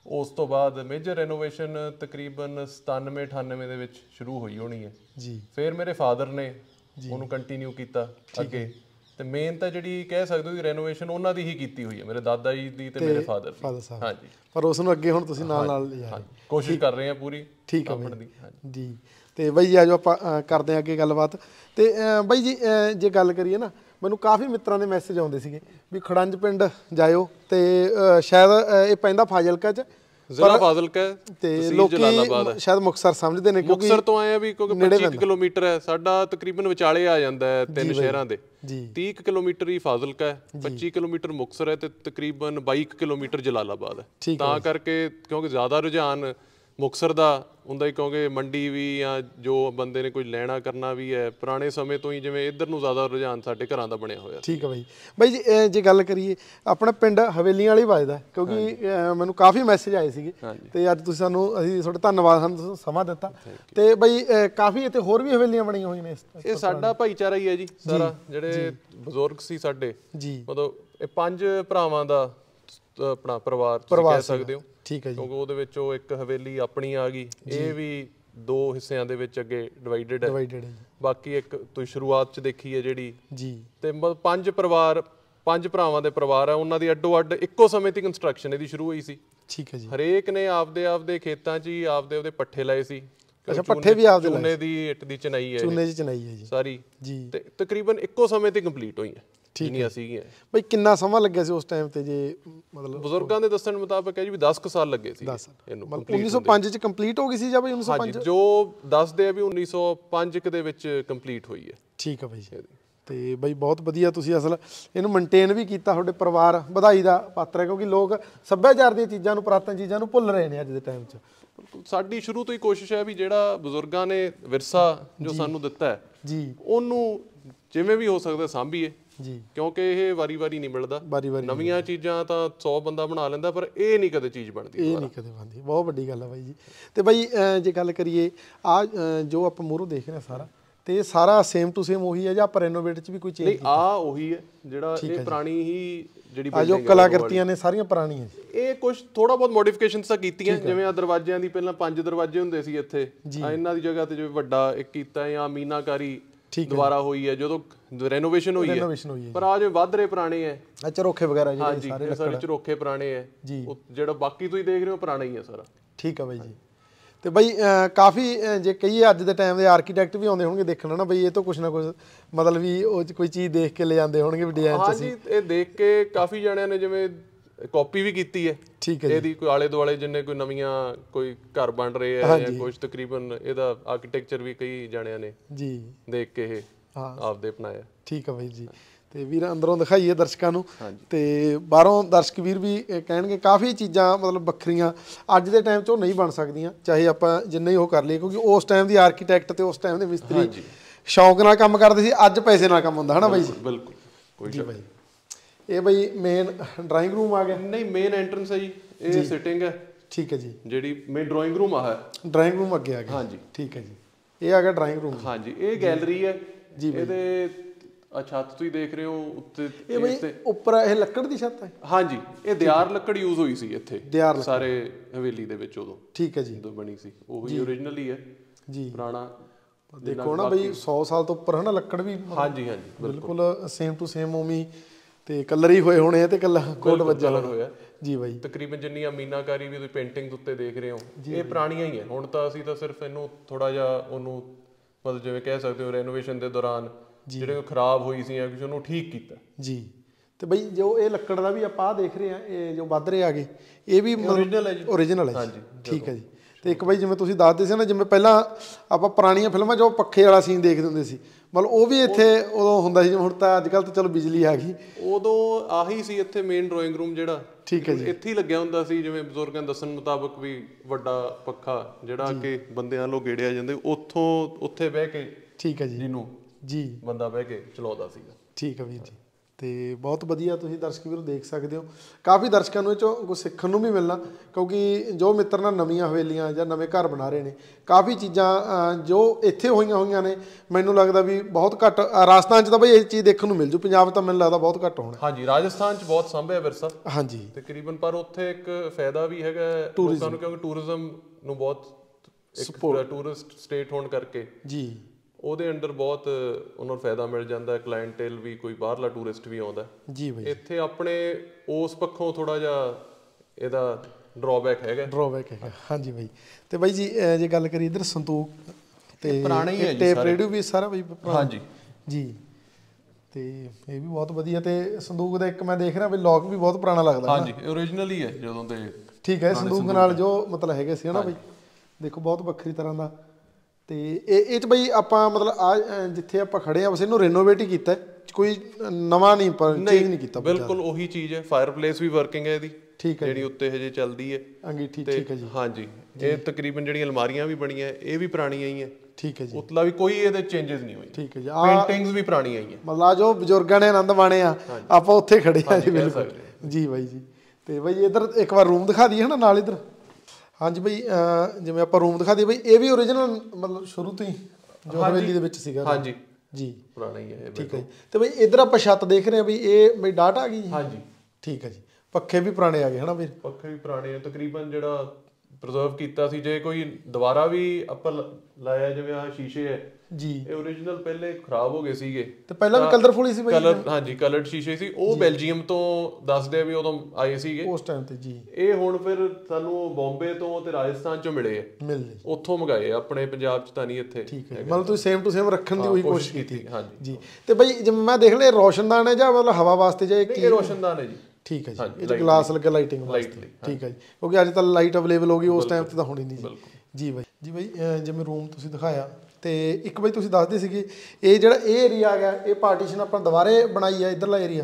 ਉਸ ਤੋਂ ਬਾਅਦ ਮੇਜਰ ਰੈਨੋਵੇਸ਼ਨ ਤਕਰੀਬਨ 97 98 ਦੇ ਵਿੱਚ ਸ਼ੁਰੂ ਹੋਈ ਹੋਣੀ ਹੈ ਜੀ ਫਿਰ ਮੇਰੇ ਫਾਦਰ ਨੇ ਉਹਨੂੰ ਕੰਟੀਨਿਊ ਕੀਤਾ ਅੱਗੇ ਤੇ ਮੇਨ ਤਾਂ ਜਿਹੜੀ ਕਹਿ ਸਕਦੇ ਹੋ ਕਿ ਰੈਨੋਵੇਸ਼ਨ ਉਹਨਾਂ ਦੀ ਹੀ ਕੀਤੀ ਹੋਈ ਹੈ ਮੇਰੇ ਦਾਦਾ ਜੀ ਦੀ ਤੇ ਮੇਰੇ ਫਾਦਰ ਦੀ ਹਾਂਜੀ ਪਰ ਉਸ ਨੂੰ ਅੱਗੇ ਹੁਣ ਤੁਸੀਂ ਨਾਲ ਨਾਲ ਲਿਜਾ ਕੋਸ਼ਿਸ਼ ਕਰ ਰਹੇ ਆ ਪੂਰੀ ਠੀਕ ਹੈ ਹਾਂ ਜੀ ਤੇ ਬਈ ਆਜੋ ਆਪਾਂ ਕਰਦੇ ਆ ਅੱਗੇ ਗੱਲਬਾਤ ਤੇ ਬਈ ਜੀ ਜੇ ਗੱਲ ਕਰੀਏ ਨਾ ਮੈਨੂੰ ਕਾਫੀ ਮਿੱਤਰਾਂ ਦੇ ਮੈਸੇਜ ਆਉਂਦੇ ਸੀਗੇ ਵੀ ਖੜੰਜ ਪਿੰਡ ਜਾਇਓ ਤੇ ਸ਼ਾਇਦ ਇਹ ਪੈਂਦਾ ਫਾਜ਼ਿਲਕਾ 'ਚ ਜ਼ਿਲ੍ਹਾ ਫਾਜ਼ਿਲਕਾ ਤੇ ਲੋਕੀ ਸ਼ਾਇਦ ਮੁਕਸਰ ਸਮਝਦੇ ਨੇ ਕਿਉਂਕਿ ਮੁਕਸਰ ਤੋਂ ਆਏ ਆ ਵੀ ਕਿਉਂਕਿ 25 ਕਿਲੋਮੀਟਰ ਹੈ ਸਾਡਾ ਤਕਰੀਬਨ ਵਿਚਾਲੇ ਆ ਜਾਂਦਾ ਹੈ ਤਿੰਨ ਸ਼ਹਿਰਾਂ ਦੇ 30 ਕਿਲੋਮੀਟਰ ਹੀ ਫਾਜ਼ਿਲਕਾ ਹੈ 25 ਕਿਲੋਮੀਟਰ ਮੁਕਸਰ ਹੈ ਤੇ ਤਕਰੀਬਨ 22 ਕਿਲੋਮੀਟਰ ਜਲਾਲਾਬਾਦ ਹੈ ਤਾਂ ਕਰਕੇ ਕਿਉਂਕਿ ਜ਼ਿਆਦਾ ਰੁਝਾਨ ਮੁਕਸਰ ਦਾ ਹੁੰਦਾ ਹੀ ਕਿਉਂਕਿ ਮੰਡੀ ਵੀ ਜਾਂ ਜੋ ਬੰਦੇ ਨੇ ਕੋਈ ਲੈਣਾ ਕਰਨਾ ਵੀ ਹੈ ਪੁਰਾਣੇ ਸਮੇਂ ਤੋਂ ਹੀ ਜਿਵੇਂ ਇੱਧਰ ਨੂੰ ਜ਼ਿਆਦਾ ਰੁਝਾਨ ਸਾਡੇ ਘਰਾਂ ਦਾ ਬਣਿਆ ਹੋਇਆ ਠੀਕ ਹੈ ਬਾਈ ਬਾਈ ਜੀ ਜੇ ਗੱਲ ਕਰੀਏ ਆਪਣਾ ਪਿੰਡ ਹਵੇਲੀਆਂ ਵਾਲੀ ਵਜਦਾ ਕਿਉਂਕਿ ਮੈਨੂੰ ਕਾਫੀ ਮੈਸੇਜ ਆਏ ਸੀਗੇ ਤੇ ਅੱਜ ਤੁਸੀਂ ਸਾਨੂੰ ਅਸੀਂ ਤੁਹਾਡਾ ਧੰਨਵਾਦ ਸਾਨੂੰ ਸਮਾਂ ਦਿੱਤਾ ਤੇ ਬਾਈ ਕਾਫੀ ਇੱਥੇ ਹੋਰ ਵੀ ਹਵੇਲੀਆਂ ਬਣੀਆਂ ਹੋਈਆਂ ਨੇ ਇਹ ਸਾਡਾ ਭਾਈਚਾਰਾ ਹੀ ਹੈ ਜੀ ਸਾਰਾ ਜਿਹੜੇ ਬਜ਼ੁਰਗ ਸੀ ਸਾਡੇ ਜੀ ਮਤਲਬ ਇਹ ਪੰਜ ਭਰਾਵਾਂ ਦਾ ਆਪਣਾ ਪਰਿਵਾਰ ਤੁਸੀਂ ਕਹਿ ਸਕਦੇ ਹੋ ਠੀਕ ਹੈ ਜੀ ਕਿਉਂਕਿ ਉਹਦੇ ਵਿੱਚ ਉਹ ਇੱਕ ਹਵੇਲੀ ਆਪਣੀ ਆ ਗਈ ਇਹ ਵੀ ਦੋ ਹਿੱਸਿਆਂ ਦੇ ਵਿੱਚ ਅੱਗੇ ਡਿਵਾਈਡਡ ਹੈ ਡਿਵਾਈਡਡ ਹੈ ਬਾਕੀ ਇੱਕ ਤੁਸੀਂ ਸ਼ੁਰੂਆਤ ਚ ਦੇਖੀ ਹੈ ਜਿਹੜੀ ਜੀ ਤੇ ਪੰਜ ਪਰਿਵਾਰ ਪੰਜ ਭਰਾਵਾਂ ਦੇ ਪਰਿਵਾਰ ਆ ਉਹਨਾਂ ਦੀ ਅੱਡੋ ਅੱਡ ਇੱਕੋ ਸਮੇਂ ਤੇ ਕੰਸਟਰਕਸ਼ਨ ਇਹਦੀ ਸ਼ੁਰੂ ਹੋਈ ਸੀ ਠੀਕ ਹੈ ਜੀ ਹਰੇਕ ਨੇ ਆਪਦੇ ਆਪਦੇ ਖੇਤਾਂ 'ਚ ਹੀ ਆਪਦੇ ਉਹਦੇ ਪੱਠੇ ਲਾਏ ਸੀ ਅੱਛਾ ਪੱਠੇ ਵੀ ਆਪਦੇ ਲਾਏ ਚੂਨੇ ਦੀ ਇੱਟ ਦੀ ਚਨਾਈ ਹੈ ਚੂਨੇ ਦੀ ਚਨਾਈ ਹੈ ਜੀ ਸਾਰੀ ਜੀ ਤੇ ਤਕਰੀਬਨ ਇੱਕੋ ਸਮੇਂ ਤੇ ਕੰਪਲੀਟ ਹੋਈ ਹੈ ਜਿੰਨੀਆਂ ਸੀਗੀਆਂ ਬਈ ਕਿੰਨਾ ਸਮਾਂ ਲੱਗਿਆ ਸੀ ਉਸ ਟਾਈਮ ਤੇ ਜੇ ਮਤਲਬ ਬਜ਼ੁਰਗਾਂ ਦੇ ਦੱਸਣ ਮੁਤਾਬਕ ਹੈ ਜੀ ਵੀ 10 ਕੁ ਸਾਲ ਲੱਗੇ ਸੀ ਇਹਨੂੰ 1905 ਚ ਕੰਪਲੀਟ ਹੋ ਗਈ ਸੀ ਜਾਂ ਬਈ 1905 ਹਾਂ ਜੋ ਦੱਸਦੇ ਆ ਵੀ 1905 ਕ ਦੇ ਵਿੱਚ ਕੰਪਲੀਟ ਹੋਈ ਹੈ ਠੀਕ ਹੈ ਬਈ ਤੇ ਬਈ ਬਹੁਤ ਵਧੀਆ ਤੁਸੀਂ ਅਸਲ ਇਹਨੂੰ ਮੇਨਟੇਨ ਵੀ ਕੀਤਾ ਤੁਹਾਡੇ ਪਰਿਵਾਰ ਵਧਾਈ ਦਾ ਪਾਤਰ ਹੈ ਕਿਉਂਕਿ ਲੋਕ ਸੱਭਿਆਚਾਰ ਦੀਆਂ ਚੀਜ਼ਾਂ ਨੂੰ ਪੁਰਾਤਨ ਚੀਜ਼ਾਂ ਨੂੰ ਭੁੱਲ ਰਹੇ ਨੇ ਅੱਜ ਦੇ ਟਾਈਮ 'ਚ ਸਾਡੀ ਸ਼ੁਰੂ ਤੋਂ ਹੀ ਕੋਸ਼ਿਸ਼ ਹੈ ਵੀ ਜਿਹੜਾ ਬਜ਼ੁਰਗਾਂ ਨੇ ਵਿਰਸਾ ਜੋ ਸਾਨੂੰ ਦਿੱਤਾ ਹੈ ਜੀ ਉਹਨੂੰ ਜਿਵੇਂ ਵੀ ਹੋ ਸਕਦਾ ਸਾਂਭੀਏ ਜੀ ਕਿਉਂਕਿ ਇਹ ਵਾਰੀ-ਵਾਰੀ ਨਹੀਂ ਮਿਲਦਾ ਨਵੀਆਂ ਚੀਜ਼ਾਂ ਤਾਂ 100 ਬੰਦਾ ਬਣਾ ਲੈਂਦਾ ਪਰ ਇਹ ਨਹੀਂ ਕਦੇ ਚੀਜ਼ ਬਣਦੀ ਇਹ ਨਹੀਂ ਕਦੇ ਬਣਦੀ ਬਹੁਤ ਵੱਡੀ ਗੱਲ ਆ ਬਾਈ ਜੀ ਤੇ ਬਾਈ ਜੇ ਗੱਲ ਕਰੀਏ ਆ ਜੋ ਆਪਾਂ ਮੂਰੋ ਦੇਖ ਰਹੇ ਸਾਰਾ ਤੇ ਸਾਰਾ ਸੇਮ ਟੂ ਸੇਮ ਉਹੀ ਹੈ ਜਾਂ ਪਰ ਰੈਨੋਵੇਟ ਚ ਵੀ ਕੋਈ ਚੇਂਜ ਨਹੀਂ ਆ ਉਹੀ ਹੈ ਜਿਹੜਾ ਇਹ ਪੁਰਾਣੀ ਹੀ ਜਿਹੜੀ ਬਿਲਡਿੰਗ ਆ ਜੋ ਕਲਾਕ੍ਰਿਤੀਆਂ ਨੇ ਸਾਰੀਆਂ ਪੁਰਾਣੀਆਂ ਇਹ ਕੁਝ ਥੋੜਾ ਬਹੁਤ ਮੋਡੀਫਿਕੇਸ਼ਨਸ ਤਾਂ ਕੀਤੀਆਂ ਜਿਵੇਂ ਆ ਦਰਵਾਜ਼ਿਆਂ ਦੀ ਪਹਿਲਾਂ ਪੰਜ ਦਰਵਾਜ਼ੇ ਹੁੰਦੇ ਸੀ ਇੱਥੇ ਆ ਇਹਨਾਂ ਦੀ ਜਗ੍ਹਾ ਤੇ ਜਿਵੇਂ ਵੱਡਾ ਇੱਕ ਕੀਤਾ ਜਾਂ ਮੀਨਾਕਾਰੀ ਠੀਕ ਦੁਬਾਰਾ ਹੋਈ ਹੈ ਜਦੋਂ ਰੈਨੋਵੇਸ਼ਨ ਹੋਈ ਹੈ ਰੈਨੋਵੇਸ਼ਨ ਹੋਈ ਹੈ ਪਰ ਆ ਜੋ ਵੱਧ ਰਹੇ ਪੁਰਾਣੇ ਹੈ ਆ ਚਰੋਖੇ ਵਗੈਰਾ ਜਿਹੜੇ ਸਾਰੇ ਲੱਕੜ ਸਾਰੇ ਚਰੋਖੇ ਪੁਰਾਣੇ ਹੈ ਜਿਹੜਾ ਬਾਕੀ ਤੁਸੀਂ ਦੇਖ ਰਹੇ ਹੋ ਪੁਰਾਣਾ ਹੀ ਹੈ ਸਾਰਾ ਠੀਕ ਹੈ ਬਾਈ ਜੀ ਤੇ ਬਈ ਕਾਫੀ ਜੇ ਕਈ ਅੱਜ ਦੇ ਟਾਈਮ ਦੇ ਆਰਕੀਟੈਕਟ ਵੀ ਆਉਂਦੇ ਹੋਣਗੇ ਦੇਖਣ ਨਾ ਬਈ ਇਹ ਤੋਂ ਕੁਛ ਨਾ ਕੁਛ ਮਤਲਬ ਵੀ ਉਹ ਕੋਈ ਚੀਜ਼ ਦੇਖ ਕੇ ਲੈ ਜਾਂਦੇ ਹੋਣਗੇ ਵੀ ਡਿਜ਼ਾਈਨ ਚ ਹਾਂਜੀ ਇਹ ਦੇਖ ਕੇ ਕਾਫੀ ਜਣਿਆਂ ਨੇ ਜਿਵੇਂ ਕਾਪੀ ਵੀ ਕੀਤੀ ਹੈ ਠੀਕ ਹੈ ਇਹਦੀ ਕੋਈ ਆਲੇ ਦੁਆਲੇ ਜਿੰਨੇ ਕੋਈ ਨਵੀਆਂ ਕੋਈ ਘਰ ਬਣ ਰਹੇ ਆ ਜਾਂ ਕੁਝ ਤਕਰੀਬਨ ਇਹਦਾ ਆਰਕੀਟੈਕਚਰ ਵੀ ਕਈ ਜਾਣਿਆਂ ਨੇ ਜੀ ਦੇਖ ਕੇ ਇਹ ਆਪਦੇ ਬਣਾਇਆ ਠੀਕ ਹੈ ਬਾਈ ਜੀ ਤੇ ਵੀਰ ਅੰਦਰੋਂ ਦਿਖਾਈਏ ਦਰਸ਼ਕਾਂ ਨੂੰ ਤੇ ਬਾਹਰੋਂ ਦਰਸ਼ਕ ਵੀਰ ਵੀ ਕਹਿਣਗੇ ਕਾਫੀ ਚੀਜ਼ਾਂ ਮਤਲਬ ਵੱਖਰੀਆਂ ਅੱਜ ਦੇ ਟਾਈਮ 'ਚ ਉਹ ਨਹੀਂ ਬਣ ਸਕਦੀਆਂ ਚਾਹੇ ਆਪਾਂ ਜਿੰਨੇ ਹੀ ਉਹ ਕਰ ਲਈਏ ਕਿਉਂਕਿ ਉਸ ਟਾਈਮ ਦੀ ਆਰਕੀਟੈਕਟ ਤੇ ਉਸ ਟਾਈਮ ਦੇ ਮਿਸਤਰੀ ਸ਼ੌਂਕ ਨਾਲ ਕੰਮ ਕਰਦੇ ਸੀ ਅੱਜ ਪੈਸੇ ਨਾਲ ਕੰਮ ਹੁੰਦਾ ਹਨਾ ਬਾਈ ਜੀ ਬਿਲਕੁਲ ਕੋਈ ਸ਼ੱਕ ਨਹੀਂ ਇਹ ਬਈ ਮੇਨ ਡਰਾਇੰਗ ਰੂਮ ਆ ਗਿਆ ਨਹੀਂ ਮੇਨ ਐਂਟਰੈਂਸ ਹੈ ਜੀ ਇਹ ਸਿਟਿੰਗ ਹੈ ਠੀਕ ਹੈ ਜੀ ਜਿਹੜੀ ਮੇਨ ਡਰਾਇੰਗ ਰੂਮ ਆ ਹੈ ਡਰਾਇੰਗ ਰੂਮ ਅੱਗੇ ਆ ਗਿਆ ਹਾਂਜੀ ਠੀਕ ਹੈ ਜੀ ਇਹ ਆ ਗਿਆ ਡਰਾਇੰਗ ਰੂਮ ਹਾਂਜੀ ਇਹ ਗੈਲਰੀ ਹੈ ਜੀ ਇਹਦੇ ਆ ਛੱਤ ਤੁਸੀਂ ਦੇਖ ਰਹੇ ਹੋ ਉੱਤੇ ਇਹ ਬਈ ਉੱਪਰ ਇਹ ਲੱਕੜ ਦੀ ਛੱਤ ਹੈ ਹਾਂਜੀ ਇਹ ਦਿਆਰ ਲੱਕੜ ਯੂਜ਼ ਹੋਈ ਸੀ ਇੱਥੇ ਸਾਰੇ ਹਵੇਲੀ ਦੇ ਵਿੱਚ ਉਦੋਂ ਠੀਕ ਹੈ ਜੀ ਉਦੋਂ ਬਣੀ ਸੀ ਉਹੀ origignal ਹੀ ਹੈ ਜੀ ਪੁਰਾਣਾ ਦੇਖੋ ਨਾ ਬਈ 100 ਸਾਲ ਤੋਂ ਉੱਪਰ ਹਨਾ ਲੱਕੜ ਵੀ ਹਾਂਜੀ ਹਾਂਜੀ ਬਿਲਕੁਲ ਸੇਮ ਟੂ ਸੇਮ ਉਵੇਂ ਤੇ ਕਲਰ ਹੀ ਹੋਏ ਹੋਣੇ ਆ ਤੇ ਕੱਲਾ ਕੋਟ ਵੱਜਾ ਹੋਇਆ ਜੀ ਬਾਈ ਤਕਰੀਬਨ ਜਿੰਨੀ ਅਮੀਨਾਕਾਰੀ ਵੀ ਤੁਸੀਂ ਪੇਂਟਿੰਗ ਦੇ ਉੱਤੇ ਦੇਖ ਰਹੇ ਹੋ ਇਹ ਪੁਰਾਣੀਆਂ ਹੀ ਹੈ ਹੁਣ ਤਾਂ ਅਸੀਂ ਤਾਂ ਸਿਰਫ ਇਹਨੂੰ ਥੋੜਾ ਜਿਹਾ ਉਹਨੂੰ ਮਤਲਬ ਜਿਵੇਂ ਕਹਿ ਸਕਦੇ ਹੋ ਰੈਨੋਵੇਸ਼ਨ ਦੇ ਦੌਰਾਨ ਜਿਹੜੇ ਖਰਾਬ ਹੋਈ ਸੀ ਜਾਂ ਕਿਸੇ ਨੂੰ ਠੀਕ ਕੀਤਾ ਜੀ ਤੇ ਬਈ ਜੋ ਇਹ ਲੱਕੜ ਦਾ ਵੀ ਆਪਾਂ ਆ ਦੇਖ ਰਹੇ ਆ ਇਹ ਜੋ ਵੱਧ ਰਹੇ ਗਏ ਇਹ ਵੀ origignal ਹੈ ਜੀ origignal ਹੈ ਹਾਂਜੀ ਠੀਕ ਹੈ ਜੀ ਤੇ ਇੱਕ ਬਈ ਜਿਵੇਂ ਤੁਸੀਂ ਦੱਸਦੇ ਸੀ ਨਾ ਜਿਵੇਂ ਪਹਿਲਾਂ ਆਪਾਂ ਪੁਰਾਣੀਆਂ ਫਿਲਮਾਂ ਜੋ ਪੱਖੇ ਵਾਲਾ ਸੀਨ ਦੇਖਦੇ ਹੁੰਦੇ ਸੀ ਮਤਲਬ ਉਹ ਵੀ ਇੱਥੇ ਉਦੋਂ ਹੁੰਦਾ ਸੀ ਹੁਣ ਤਾਂ ਅੱਜ ਕੱਲ ਤਾਂ ਚਲੋ ਬਿਜਲੀ ਆ ਗਈ ਉਦੋਂ ਆਹੀ ਸੀ ਇੱਥੇ ਮੇਨ ਡਰਾਇੰਗ ਰੂਮ ਜਿਹੜਾ ਠੀਕ ਹੈ ਜੀ ਇੱਥੇ ਹੀ ਲੱਗਿਆ ਹੁੰਦਾ ਸੀ ਜਿਵੇਂ ਬਜ਼ੁਰਗਾਂ ਦੱਸਣ ਮੁਤਾਬਕ ਵੀ ਵੱਡਾ ਪੱਖਾ ਜਿਹੜਾ ਕਿ ਬੰਦਿਆਂ ਲੋ ਗੇੜਿਆ ਜਾਂਦੇ ਉੱਥੋਂ ਉੱਥੇ ਬਹਿ ਕੇ ਠੀਕ ਹੈ ਜੀ ਜਿਹਨੂੰ ਜੀ ਬੰਦਾ ਬਹਿ ਕੇ ਚਲਾਉਂਦਾ ਸੀਗਾ ਠੀਕ ਹੈ ਵੀਰ ਜੀ ਤੇ ਬਹੁਤ ਵਧੀਆ ਤੁਸੀਂ ਦਰਸ਼ਕ ਵੀਰੋ ਦੇਖ ਸਕਦੇ ਹੋ ਕਾਫੀ ਦਰਸ਼ਕਾਂ ਨੂੰ ਇਹ ਚੋਂ ਕੁਝ ਸਿੱਖਣ ਨੂੰ ਵੀ ਮਿਲਣਾ ਕਿਉਂਕਿ ਜੋ ਮਿੱਤਰ ਨਾਲ ਨਵੀਆਂ ਹਵੇਲੀਆਂ ਜਾਂ ਨਵੇਂ ਘਰ ਬਣਾ ਰਹੇ ਨੇ ਕਾਫੀ ਚੀਜ਼ਾਂ ਜੋ ਇੱਥੇ ਹੋਈਆਂ ਹੋਈਆਂ ਨੇ ਮੈਨੂੰ ਲੱਗਦਾ ਵੀ ਬਹੁਤ ਘੱਟ ਰਾਜਸਥਾਨ 'ਚ ਤਾਂ ਬਈ ਇਹ ਚੀਜ਼ ਦੇਖਣ ਨੂੰ ਮਿਲ ਜੂ ਪੰਜਾਬ ਤਾਂ ਮੈਨੂੰ ਲੱਗਦਾ ਬਹੁਤ ਘੱਟ ਹੋਣਾ ਹਾਂਜੀ ਰਾਜਸਥਾਨ 'ਚ ਬਹੁਤ ਹੈ ਵਿਰਸਾ ਹਾਂਜੀ ਤਕਰੀਬਨ ਪਰ ਉੱਥੇ ਇੱਕ ਫਾਇਦਾ ਵੀ ਹੈਗਾ ਲੋਕਾਂ ਨੂੰ ਕਿਉਂਕਿ ਟੂਰਿਜ਼ਮ ਨੂੰ ਬਹੁਤ ਇੱਕ ਟੂਰਿਸਟ ਸਟੇਟ ਹੋਣ ਕਰਕੇ ਜੀ ਉਹਦੇ ਅੰਡਰ ਬਹੁਤ ਉਹਨਾਂ ਨੂੰ ਫਾਇਦਾ ਮਿਲ ਜਾਂਦਾ ਹੈ ਕਲਾਇੰਟੇਲ ਵੀ ਕੋਈ ਬਾਹਰਲਾ ਟੂਰਿਸਟ ਵੀ ਆਉਂਦਾ ਜੀ ਬਈ ਇੱਥੇ ਆਪਣੇ ਉਸ ਪੱਖੋਂ ਥੋੜਾ ਜਿਹਾ ਇਹਦਾ ਡਰਾਬੈਕ ਹੈਗਾ ਡਰਾਬੈਕ ਹੈਗਾ ਹਾਂਜੀ ਬਈ ਤੇ ਬਾਈ ਜੀ ਜੇ ਗੱਲ ਕਰੀ ਇਧਰ ਸੰਤੋਖ ਤੇ ਪੁਰਾਣਾ ਹੀ ਹੈ ਜੀ ਟੇਪ ਰੇਡੀਓ ਵੀ ਸਾਰਾ ਬਈ ਹਾਂਜੀ ਜੀ ਤੇ ਇਹ ਵੀ ਬਹੁਤ ਵਧੀਆ ਤੇ ਸੰਦੂਕ ਦਾ ਇੱਕ ਮੈਂ ਦੇਖ ਰਿਹਾ ਵੀ ਲੌਕ ਵੀ ਬਹੁਤ ਪੁਰਾਣਾ ਲੱਗਦਾ ਹਾਂਜੀ origignal ਹੀ ਹੈ ਜਦੋਂ ਤੇ ਠੀਕ ਹੈ ਸੰਦੂਕ ਨਾਲ ਜੋ ਮਤਲਬ ਹੈਗੇ ਸੀ ਹਨਾ ਬਈ ਦੇਖੋ ਬਹੁਤ ਵੱਖਰੀ ਤਰ੍ਹਾਂ ਦਾ ਤੇ ਇਹ ਇਹ ਚ ਬਈ ਆਪਾਂ ਮਤਲਬ ਆ ਜਿੱਥੇ ਆਪਾਂ ਖੜੇ ਆ ਬਸ ਇਹਨੂੰ ਰੈਨੋਵੇਟ ਹੀ ਕੀਤਾ ਕੋਈ ਨਵਾਂ ਨਹੀਂ ਪਰ ਚੇਂਜ ਨਹੀਂ ਕੀਤਾ ਬਿਲਕੁਲ ਉਹੀ ਚੀਜ਼ ਹੈ ਫਾਇਰਪਲੇਸ ਵੀ ਵਰਕਿੰਗ ਹੈ ਇਹਦੀ ਠੀਕ ਹੈ ਜਿਹੜੀ ਉੱਤੇ ਹਜੇ ਚੱਲਦੀ ਹੈ ਅੰਗੀਠੀ ਠੀਕ ਹੈ ਜੀ ਹਾਂਜੀ ਇਹ ਤਕਰੀਬਨ ਜਿਹੜੀਆਂ ਅਲਮਾਰੀਆਂ ਵੀ ਬਣੀਆਂ ਇਹ ਵੀ ਪੁਰਾਣੀਆਂ ਹੀ ਹੈ ਠੀਕ ਹੈ ਜੀ ਉਤਲਾ ਵੀ ਕੋਈ ਇਹਦੇ ਚੇਂਜਸ ਨਹੀਂ ਹੋਏ ਠੀਕ ਹੈ ਜੀ ਆ ਪੇਂਟਿੰਗਸ ਵੀ ਪੁਰਾਣੀਆਂ ਹੀ ਹੈ ਮਤਲਬ ਆ ਜੋ ਬਜ਼ੁਰਗਾਂ ਨੇ ਆਨੰਦ ਮਾਣੇ ਆ ਆਪਾਂ ਉੱਥੇ ਖੜੇ ਆ ਜੀ ਬਿਲਕੁਲ ਜੀ ਬਾਈ ਜੀ ਤੇ ਬਾਈ ਇਧਰ ਇੱਕ ਵਾਰ ਰੂਮ ਦਿਖਾ ਦਈਏ ਹਨਾ ਨਾਲ ਇਧਰ ਹਾਂਜੀ ਬਈ ਜਿਵੇਂ ਆਪਾਂ ਰੂਮ ਦਿਖਾ ਦਈਏ ਬਈ ਇਹ ਵੀ origignal ਮਤਲਬ ਸ਼ੁਰੂ ਤੋਂ ਹੀ ਜੋ ਹਵੇਲੀ ਦੇ ਵਿੱਚ ਸੀਗਾ ਹਾਂਜੀ ਜੀ ਪੁਰਾਣਾ ਹੀ ਹੈ ਠੀਕ ਹੈ ਤੇ ਬਈ ਇਧਰ ਆਪਾਂ ਛੱਤ ਦੇਖ ਰਹੇ ਆ ਬਈ ਇਹ ਬਈ ਡਾਟ ਆ ਗਈ ਹਾਂਜੀ ਠੀਕ ਹੈ ਜੀ ਪੱਖੇ ਵੀ ਪੁਰਾਣੇ ਆ ਗਏ ਹਨਾ ਵੀਰ ਪੱਖੇ ਵੀ ਪੁਰਾਣੇ ਆ ਤਕਰੀਬਨ ਜਿਹੜਾ ਪ੍ਰਿਜ਼ਰਵ ਕੀਤਾ ਸੀ ਜੇ ਕੋਈ ਦੁਬਾਰਾ ਵੀ ਅਪਰ ਲਾਇਆ ਜਿਵੇਂ ਆ ਸ਼ੀਸ਼ੇ ਹੈ ਜੀ ਇਹ origignal ਪਹਿਲੇ ਖਰਾਬ ਹੋ ਗਏ ਸੀਗੇ ਤੇ ਪਹਿਲਾਂ ਵੀ ਕਲਰਫੁਲ ਹੀ ਸੀ ਬਈ ਕਲਰ ਹਾਂਜੀ ਕਲਰਡ ਸ਼ੀਸ਼ੇ ਸੀ ਉਹ ਬੈਲਜੀਅਮ ਤੋਂ ਦੱਸਦੇ ਆ ਵੀ ਉਦੋਂ ਆਏ ਸੀਗੇ ਉਸ ਟਾਈਮ ਤੇ ਜੀ ਇਹ ਹੁਣ ਫਿਰ ਸਾਨੂੰ ਬੰਬੇ ਤੋਂ ਤੇ ਰਾਜਸਥਾਨ ਚੋਂ ਮਿਲੇ ਆ ਮਿਲਦੇ ਉੱਥੋਂ ਮੰਗਾਏ ਆਪਣੇ ਪੰਜਾਬ ਚ ਤਾਂ ਨਹੀਂ ਇੱਥੇ ਠੀਕ ਹੈ ਮਤਲਬ ਤੁਸੀਂ ਸੇਮ ਟੂ ਸੇਮ ਰੱਖਣ ਦੀ ਉਹੀ ਕੋਸ਼ਿਸ਼ ਕੀਤੀ ਹਾਂਜੀ ਜੀ ਤੇ ਬਈ ਜੇ ਮੈਂ ਦੇਖ ਲੈ ਰੋਸ਼ਨਦਾਨ ਹੈ ਜਾਂ ਮਤਲਬ ਹਵਾ ਵਾਸਤੇ ਜਾਂ ਇਹ ਕੀ ਇਹ ਰੋਸ਼ਨਦਾਨ ਹੈ ਜੀ ਠੀਕ ਹੈ ਜੀ ਇਹ ਗਲਾਸ ਲੱਗਾ ਲਾਈਟਿੰਗ ਵਾਸਤੇ ਠੀਕ ਹੈ ਜੀ ਕਿਉਂਕਿ ਅੱਜ ਤਾਂ ਲਾਈਟ ਅਵੇਲੇਬਲ ਹੋ ਗਈ ਉਸ ਟਾਈਮ ਤੇ ਤਾਂ ਹੋਣੀ ਨਹੀਂ ਜੀ ਜੀ ਬਾਈ ਜੀ ਬਾਈ ਜਿਵੇਂ ਰੂਮ ਤੁਸੀਂ ਦਿਖਾਇਆ ਤੇ ਇੱਕ ਬਾਈ ਤੁਸੀਂ ਦੱਸਦੇ ਸੀਗੇ ਇਹ ਜਿਹੜਾ ਇਹ ਏਰੀਆ ਆ ਗਿਆ ਇਹ ਪਾਰਟੀਸ਼ਨ ਆਪਾਂ ਦੁਬਾਰੇ ਬਣਾਈ ਆ ਇਧਰਲਾ ਏਰੀਆ